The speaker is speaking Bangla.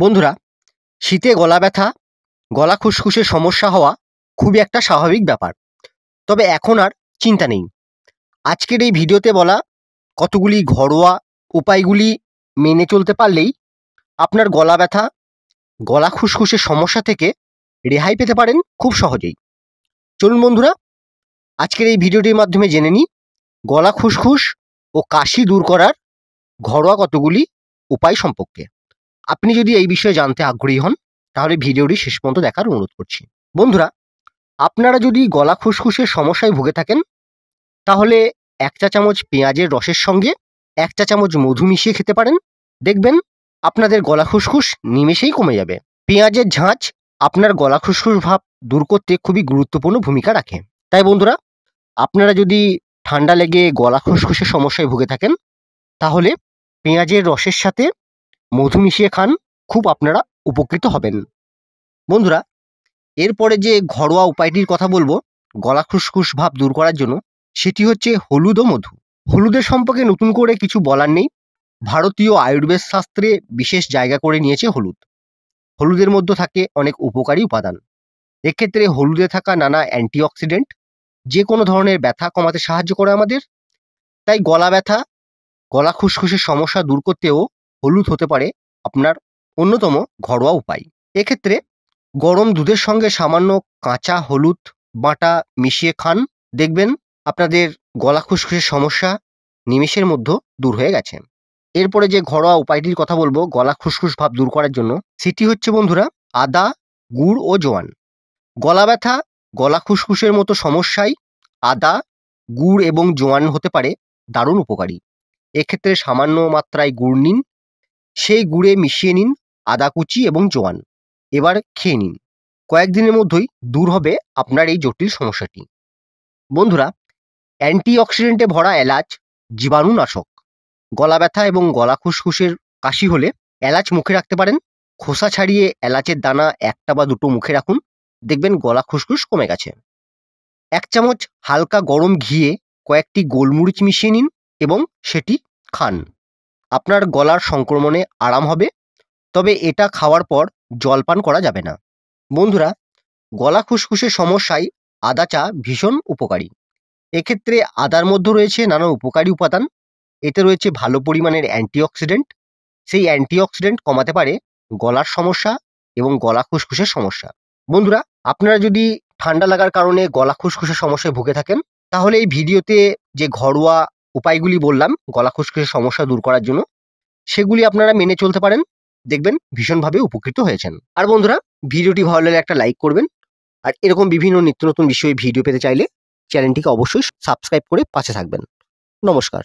বন্ধুরা শীতে গলা ব্যথা গলা খুসখুসের সমস্যা হওয়া খুবই একটা স্বাভাবিক ব্যাপার তবে এখন আর চিন্তা নেই আজকের এই ভিডিওতে বলা কতগুলি ঘরোয়া উপায়গুলি মেনে চলতে পারলেই আপনার গলা ব্যথা গলা খুসখুসের সমস্যা থেকে রেহাই পেতে পারেন খুব সহজেই চলুন বন্ধুরা আজকের এই ভিডিওটির মাধ্যমে জেনে নিই গলা খুসখুস ও কাশি দূর করার ঘরোয়া কতগুলি উপায় সম্পর্কে আপনি যদি এই বিষয়ে জানতে আগ্রহী হন তাহলে ভিডিওটি শেষ পর্যন্ত দেখার অনুরোধ করছি বন্ধুরা আপনারা যদি গলা খুসখুসের সমস্যায় ভুগে থাকেন তাহলে এক চা চামচ পেঁয়াজের রসের সঙ্গে এক চা চামচ মধু মিশিয়ে খেতে পারেন দেখবেন আপনাদের গলা খুসখুস নিমেষেই কমে যাবে পেঁয়াজের ঝাঁচ আপনার গলা খুসখুস ভাব দূর করতে খুবই গুরুত্বপূর্ণ ভূমিকা রাখে তাই বন্ধুরা আপনারা যদি ঠান্ডা লেগে গলা খুসখুসের সমস্যায় ভুগে থাকেন তাহলে পেঁয়াজের রসের সাথে মধু মিশিয়ে খান খুব আপনারা উপকৃত হবেন বন্ধুরা এরপরে যে ঘরোয়া উপায়টির কথা বলবো গলা খুসখুস ভাব দূর করার জন্য সেটি হচ্ছে হলুদ ও মধু হলুদের সম্পর্কে নতুন করে কিছু বলার নেই ভারতীয় আয়ুর্বেদ শাস্ত্রে বিশেষ জায়গা করে নিয়েছে হলুদ হলুদের মধ্যে থাকে অনেক উপকারী উপাদান এক্ষেত্রে হলুদে থাকা নানা অ্যান্টিঅক্সিডেন্ট যে কোনো ধরনের ব্যথা কমাতে সাহায্য করে আমাদের তাই গলা ব্যথা গলা খুসখুসের সমস্যা দূর করতেও হলুদ হতে পারে আপনার অন্যতম ঘরোয়া উপায় এক্ষেত্রে গরম দুধের সঙ্গে সামান্য কাঁচা হলুদ বাটা মিশিয়ে খান দেখবেন আপনাদের গলা খুশখুশের সমস্যা নিমেষের মধ্যে দূর হয়ে গেছে এরপরে যে ঘরোয়া উপায়টির কথা বলবো গলা খুশখুশ ভাব দূর করার জন্য সেটি হচ্ছে বন্ধুরা আদা গুড় ও জোয়ান গলা ব্যথা গলা খুশখুশের মতো সমস্যাই আদা গুড় এবং জোয়ান হতে পারে দারুণ উপকারী এক্ষেত্রে সামান্য মাত্রায় গুড় নিন সেই গুড়ে মিশিয়ে নিন আদা কুচি এবং জোয়ান এবার খেয়ে নিন কয়েকদিনের মধ্যেই দূর হবে আপনার এই জটিল সমস্যাটি বন্ধুরা অ্যান্টিঅক্সিডেন্টে ভরা এলাচ জীবাণুনাশক গলা ব্যথা এবং গলা খুসখুসের কাশি হলে এলাচ মুখে রাখতে পারেন খোসা ছাড়িয়ে এলাচের দানা একটা বা দুটো মুখে রাখুন দেখবেন গলা খুসখুস কমে গেছে এক চামচ হালকা গরম ঘিয়ে কয়েকটি গোলমরিচ মিশিয়ে নিন এবং সেটি খান আপনার গলার সংক্রমণে আরাম হবে তবে এটা খাওয়ার পর জলপান করা যাবে না বন্ধুরা গলা খুসখুসের সমস্যায় আদা চা ভীষণ উপকারী এক্ষেত্রে আদার মধ্যে রয়েছে নানা উপকারী উপাদান এতে রয়েছে ভালো পরিমাণের অ্যান্টিঅক্সিডেন্ট সেই অ্যান্টিঅক্সিডেন্ট কমাতে পারে গলার সমস্যা এবং গলা খুসখুসের সমস্যা বন্ধুরা আপনারা যদি ঠান্ডা লাগার কারণে গলা খুসখুসের সমস্যায় ভুগে থাকেন তাহলে এই ভিডিওতে যে ঘরোয়া উপায়গুলি বললাম গলা খুশখুশের সমস্যা দূর করার জন্য সেগুলি আপনারা মেনে চলতে পারেন দেখবেন ভীষণভাবে উপকৃত হয়েছেন আর বন্ধুরা ভিডিওটি ভালো লাগলে একটা লাইক করবেন আর এরকম বিভিন্ন নিত্য নতুন বিষয়ে ভিডিও পেতে চাইলে চ্যানেলটিকে অবশ্যই সাবস্ক্রাইব করে পাশে থাকবেন নমস্কার